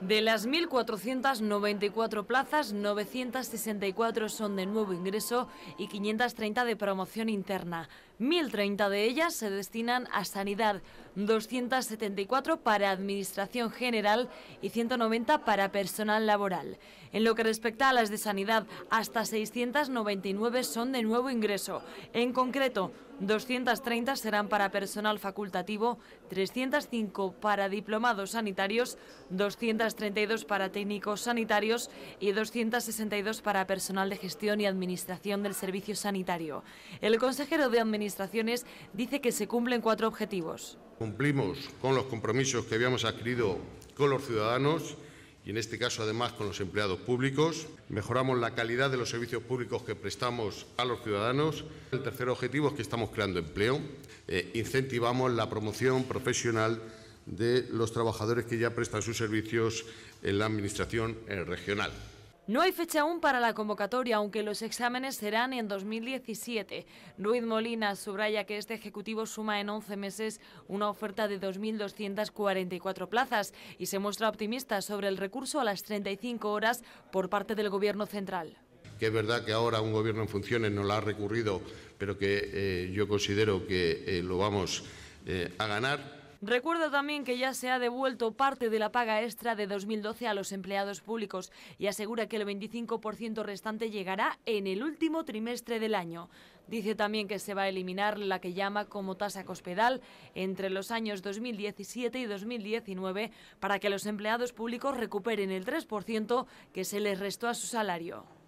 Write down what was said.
De las 1.494 plazas, 964 son de nuevo ingreso y 530 de promoción interna. 1.030 de ellas se destinan a sanidad, 274 para Administración General y 190 para personal laboral. En lo que respecta a las de sanidad, hasta 699 son de nuevo ingreso. En concreto, 230 serán para personal facultativo, 305 para diplomados sanitarios, 232 para técnicos sanitarios y 262 para personal de gestión y administración del servicio sanitario. El consejero de Administraciones dice que se cumplen cuatro objetivos cumplimos con los compromisos que habíamos adquirido con los ciudadanos y en este caso además con los empleados públicos. Mejoramos la calidad de los servicios públicos que prestamos a los ciudadanos. El tercer objetivo es que estamos creando empleo. Eh, incentivamos la promoción profesional de los trabajadores que ya prestan sus servicios en la Administración eh, regional. No hay fecha aún para la convocatoria, aunque los exámenes serán en 2017. Ruiz Molina subraya que este Ejecutivo suma en 11 meses una oferta de 2.244 plazas y se muestra optimista sobre el recurso a las 35 horas por parte del Gobierno central. Que es verdad que ahora un Gobierno en funciones no lo ha recurrido, pero que eh, yo considero que eh, lo vamos eh, a ganar Recuerda también que ya se ha devuelto parte de la paga extra de 2012 a los empleados públicos y asegura que el 25% restante llegará en el último trimestre del año. Dice también que se va a eliminar la que llama como tasa cospedal entre los años 2017 y 2019 para que los empleados públicos recuperen el 3% que se les restó a su salario.